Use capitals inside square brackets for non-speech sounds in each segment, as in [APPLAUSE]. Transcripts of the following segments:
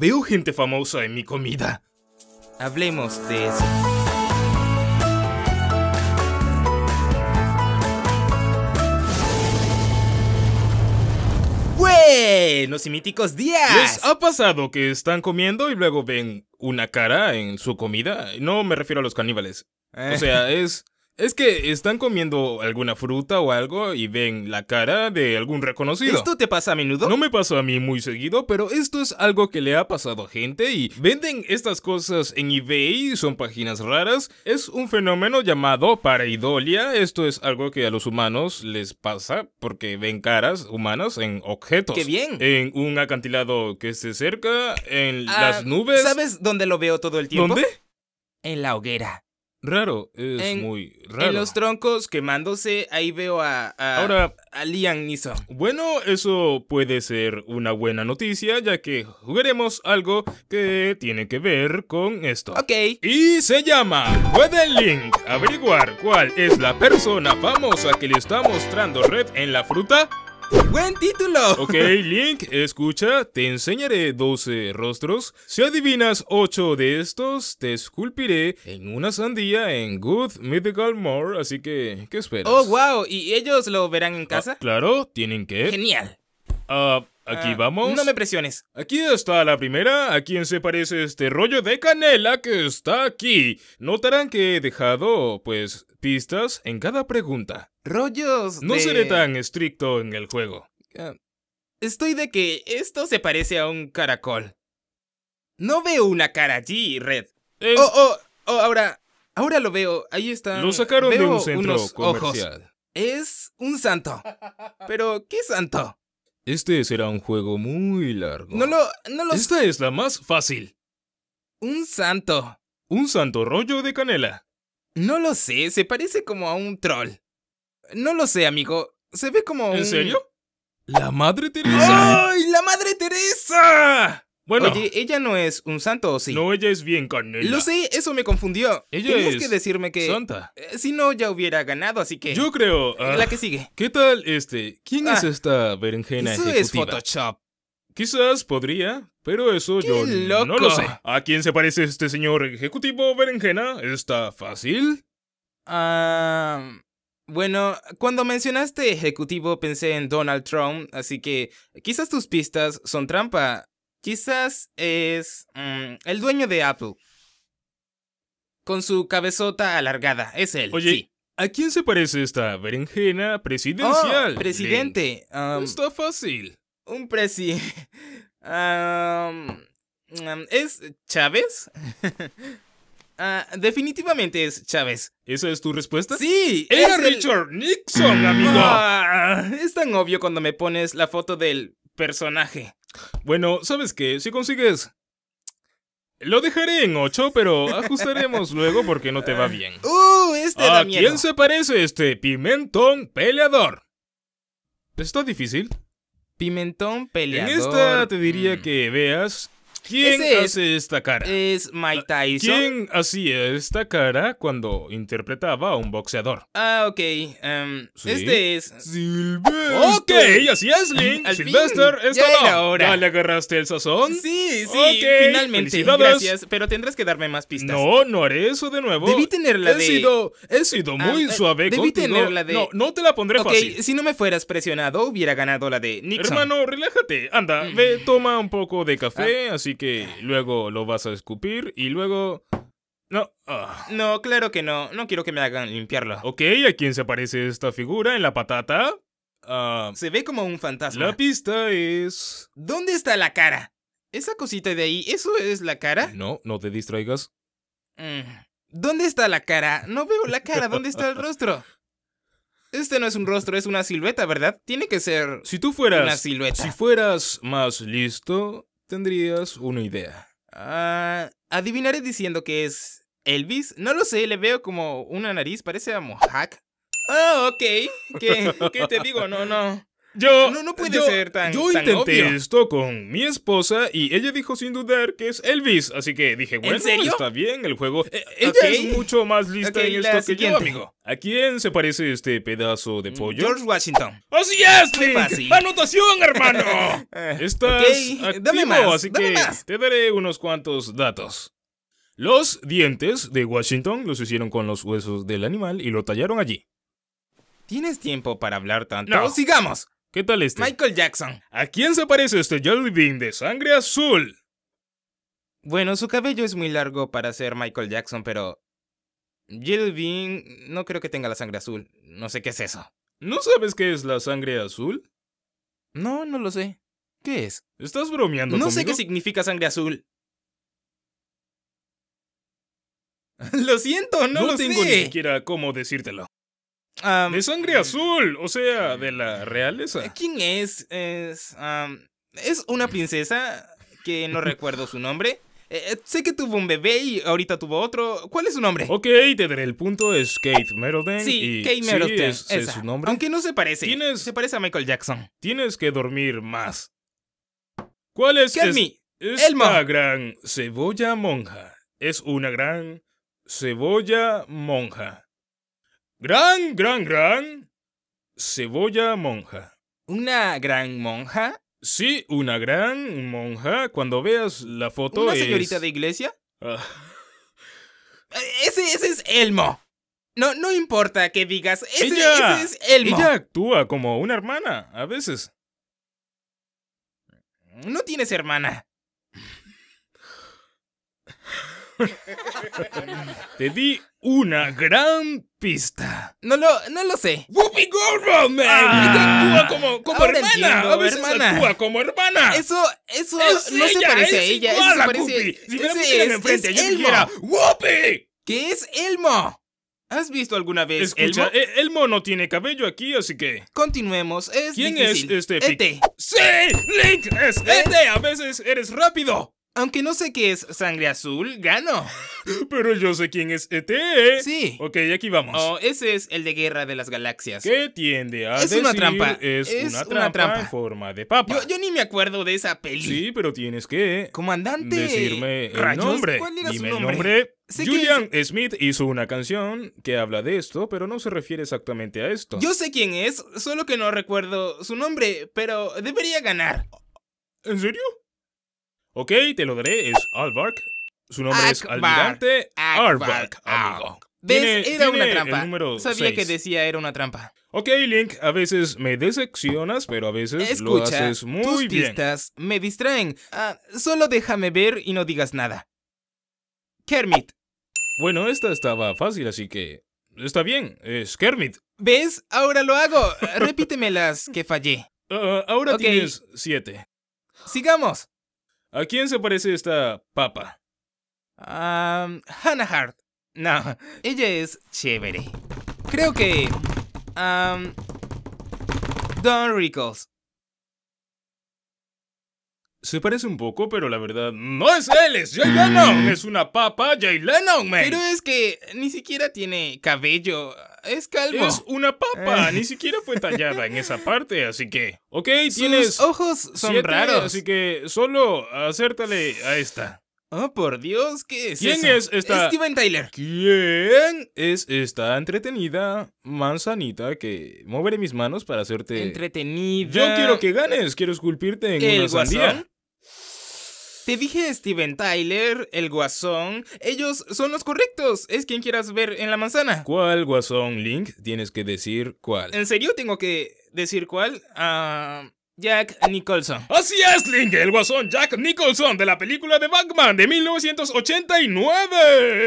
Veo gente famosa en mi comida. Hablemos de eso. Buenos y míticos días. ha pasado que están comiendo y luego ven una cara en su comida? No me refiero a los caníbales. O eh. sea, es... Es que están comiendo alguna fruta o algo y ven la cara de algún reconocido. ¿Esto te pasa a menudo? No me pasa a mí muy seguido, pero esto es algo que le ha pasado a gente y venden estas cosas en eBay, son páginas raras. Es un fenómeno llamado pareidolia. Esto es algo que a los humanos les pasa porque ven caras humanas en objetos. ¡Qué bien! En un acantilado que se cerca, en ah, las nubes. ¿Sabes dónde lo veo todo el tiempo? ¿Dónde? En la hoguera. Raro, es muy raro. En los troncos quemándose, ahí veo a, Ahora, a Liam Neeson. Bueno, eso puede ser una buena noticia, ya que jugaremos algo que tiene que ver con esto. Ok. Y se llama, ¿puede Link averiguar cuál es la persona famosa que le está mostrando Red en la fruta? ¡Buen título! Ok, Link, escucha, te enseñaré 12 rostros. Si adivinas 8 de estos, te esculpiré en una sandía en Good Mythical More, así que, ¿qué esperas? ¡Oh, wow! ¿Y ellos lo verán en ah, casa? claro, tienen que... ¡Genial! Ah, ah, aquí vamos. No me presiones. Aquí está la primera. ¿A quién se parece este rollo de canela que está aquí? Notarán que he dejado, pues, pistas en cada pregunta. Rollos. No seré tan estricto en el juego. Ah, estoy de que esto se parece a un caracol. No veo una cara allí, Red. Oh, oh, oh, ahora. Ahora lo veo. Ahí está. Lo sacaron de un centro comercial. Es un santo. [LAUGHS] Pero, ¿qué santo? Este será un juego muy largo. No lo... no lo... Esta es la más fácil. Un santo. Un santo rollo de canela. No lo sé, se parece como a un troll. No lo sé, amigo. Se ve como ¿En serio? ¡La Madre Teresa! ¡Ay, la Madre Teresa! Bueno. ella no es un santo, ¿o sí? No, ella es bien canela. Lo sé, eso me confundió. Ella es que decirme que... santa. Eh, si no, ya hubiera ganado, así que... Yo creo... Eh, la ah, que sigue. ¿Qué tal este? ¿Quién es ah, esta berenjena eso es Photoshop. Quizás podría, pero eso yo no lo sé. ¿A quién se parece este señor ejecutivo berenjena? ¿Está fácil? Ah... Bueno, cuando mencionaste ejecutivo pensé en Donald Trump, así que quizás tus pistas son trampa. Quizás es mm, el dueño de Apple. Con su cabezota alargada. Es él. Oye, ¿a quién se parece esta berenjena presidencial? Oh, presidente. Um, está fácil. Un presi. [LAUGHS] Um, um, ¿Es Chávez? [LAUGHS] Ah, definitivamente es Chávez. ¿Esa es tu respuesta? Sí. Era es Richard Nixon, amigo. Ah, es tan obvio cuando me pones la foto del personaje. Bueno, ¿sabes qué? Si consigues... Lo dejaré en 8, pero ajustaremos luego porque no te va bien. [LAUGHS] ¡Uh! Este quién se parece este pimentón peleador? ¿Está difícil? Pimentón peleador. En esta te diría mm. que veas ¿Quién hace es, esta cara? Es Mike ah, Tyson. ¿Quién hacía esta cara cuando interpretaba a un boxeador? Ah, ok. Em, este es. Silvestre. Ok, así es, Link. Al Silvestre, esto ya no. Era hora. le agarraste el sazón? Sí, sí. Okay. Finalmente. Gracias, pero tendrás que darme más pistas. No, no haré eso de nuevo. Debí tener la de. Sido, he sido ah, muy eh, suave debí contigo. la de. No, no te la pondré okay, fácil. Ok, si no me fueras presionado, hubiera ganado la de Nixon. Hermano, relájate. Anda, mm. ve, toma un poco de café, ah. así así que luego lo vas a escupir y luego... No. Ah. No, claro que no. No quiero que me hagan limpiarlo. Ok, ¿a quién se parece esta figura en la patata? Ah, se ve como un fantasma. La pista es... ¿Dónde está la cara? ¿Esa cosita de ahí, eso es la cara? No, no te distraigas. Mm. ¿Dónde está la cara? No veo la cara. ¿Dónde está el [LAUGHS] rostro? Este no es un rostro, es una silueta, ¿verdad? Tiene que ser. Si tú fueras. Una silueta. Si fueras más listo, tendrías una idea. Ah, adivinaré diciendo que es Elvis. No lo sé, le veo como una nariz, parece a Mohawk. Ah, oh, ok. ¿Qué, te digo? No, no. Yo, no, puede ser tan. Yo intenté esto con mi esposa y ella dijo sin dudar que es Elvis. Así que dije, bueno, está bien el juego. Eh, eh, es mucho más lista en esto que yo, amigo. ¿A quién se parece este pedazo de mm, pollo? George Washington. ¡Así es! Muy fácil. ¡Anotación, hermano! [LAUGHS] Eh, Estás activo, así que te daré unos cuantos datos. Los dientes de Washington los hicieron con los huesos del animal y lo tallaron allí. ¿Tienes tiempo para hablar tanto? No. ¡Sigamos! ¿Qué tal este? Michael Jackson. ¿A quién se parece este Jelly Bean de sangre azul? Bueno, su cabello es muy largo para ser Michael Jackson, pero... Jelly Bean no creo que tenga la sangre azul. No sé qué es eso. ¿No sabes qué es la sangre azul? No, no lo sé. ¿Qué es? ¿Estás bromeando No sé qué significa sangre azul. [LAUGHS] lo siento, no, tengo ni siquiera cómo decírtelo de sangre azul, o sea, mm. de la realeza. Eh, ¿Quién es? Es, una princesa que no recuerdo su nombre. Eh, eh, sé que tuvo un bebé y ahorita tuvo otro. ¿Cuál es su nombre? Ok, te daré el punto. Es Kate Meroden. Sí, Kate es, su nombre. Aunque no se parece. se parece a Michael Jackson. Tienes que dormir más. ¿Cuál es? es una gran cebolla monja. Es una gran cebolla monja. Gran, gran, gran. Cebolla monja. ¿Una gran monja? Sí, una gran monja. Cuando veas la foto ¿Una señorita de iglesia? Ah. Eh, ese, es Elmo. No, no importa que digas, ese es Elmo. Ella actúa como una hermana, a veces. No tienes hermana. Te di una gran pista. No lo, no lo sé. Whoopi Goldberg, me. Ah, actúa como, como hermana. Entiendo, a veces hermana. actúa como hermana. Eso, eso no se parece a ella. Eso se parece. Whoopi. Si me la enfrente, yo dijera Whoopi. ¿Qué es Elmo? ¿Has visto alguna vez Escucha, Elmo? E, Elmo no tiene cabello aquí, así que... Continuemos, es ¿Quién es este? Ete. ¡Sí! ¡Link! ¡Es Ete! ¿Eh? A veces eres rápido. Aunque no sé qué es sangre azul, gano. [LAUGHS] Pero yo sé quién es ET. ¿eh? Sí. Ok, aquí vamos. Oh, ese es el de Guerra de las Galaxias. ¿Qué tiende a es Una trampa. Es, una, trampa forma de papa. Yo, ni me acuerdo de esa peli. Sí, pero tienes que... Comandante... Decirme Rayos, el nombre. ¿Cuál era su nombre? Julian Smith hizo una canción que habla de esto, pero no se refiere exactamente a esto. Yo sé quién es, solo que no recuerdo su nombre, pero debería ganar. ¿En serio? Ok, te lo daré, es Alvark. Su nombre es Almirante Alvark, ah, amigo. ¿Ves? era una trampa. Sabía que decía era una trampa. Ok, Link, a veces me decepcionas, pero a veces lo haces muy tus pistas me distraen. Ah, solo déjame ver y no digas nada. Kermit. Bueno, esta estaba fácil, así que... Está bien, es Kermit. ¿Ves? Ahora lo hago. [LAUGHS] Repíteme las que fallé. Ah, ahora tienes siete. Sigamos. ¿A quién se parece esta papa? Um, Hannah Hart. No, [LAUGHS] ella es chévere. Creo que... Um, Don Rickles. Se parece un poco, pero la verdad, no es él, es Jay Lennon. Mm. Es una papa Jay Lennon, man. Pero es que ni siquiera tiene cabello. Es calvo. Es una papa, eh. ni siquiera fue tallada en esa parte, así que. Ok, tienes. ojos son raros. Así que solo acértale a esta. Oh, por Dios, ¿qué es ¿Quién es esta? Steven Tyler. ¿Quién es esta entretenida manzanita que moveré mis manos para hacerte. Entretenido. Yo quiero que ganes, quiero esculpirte en ¿El guasón? Te dije Steven Tyler, el guasón. Ellos son los correctos. Es quien quieras ver en la manzana. ¿Cuál guasón, Link? Tienes que decir cuál. ¿En serio tengo que decir cuál? Ah. Jack Nicholson. Así es, Link, el guasón Jack Nicholson de la película de Batman de 1989.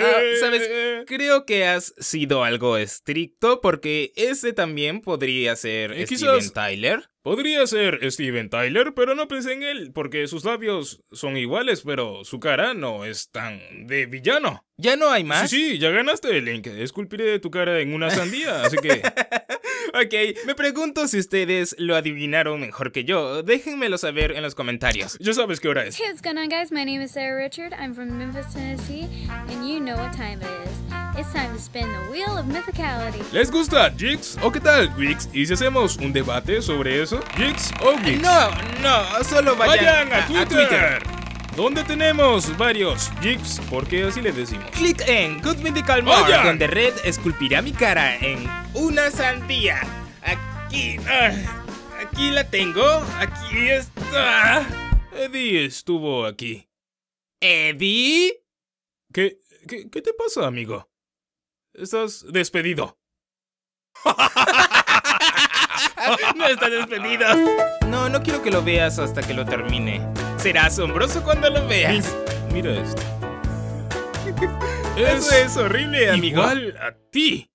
Ah, Sabes, creo que has sido algo estricto porque ese también podría ser eh, Steven Tyler. Podría ser Steven Tyler, pero no pensé en él porque sus labios son iguales, pero su cara no es tan de villano. ¿Ya no hay más? Sí, sí ya ganaste, Link. Esculpiré tu cara en una sandía, así que [LAUGHS] Ok, me pregunto si ustedes lo adivinaron mejor que yo. Déjenmelo saber en los comentarios. Ya sabes qué hora es. Hey, what's going on, guys? My name is Sarah Richard. I'm from Memphis, Tennessee, and you know what time it is. It's time to spin the wheel of mythicality. ¿Les gusta Jigs o qué tal Wix? ¿Y si hacemos un debate sobre eso? ¿Jigs o Wix? No, no, solo vayan, a, a A Twitter donde tenemos varios GIFs, porque así le decimos. Click en Good Medical Mode donde Red esculpirá mi cara en una sandía. Aquí, ah, aquí la tengo, aquí está. Eddie estuvo aquí. ¿Eddie? ¿Qué, qué te pasa, amigo? Estás despedido. [LAUGHS] no está despedido. No, no quiero que lo veas hasta que lo termine. Será asombroso cuando lo veas. Mira esto. [LAUGHS] Eso es horrible, amigo. Igual a ti.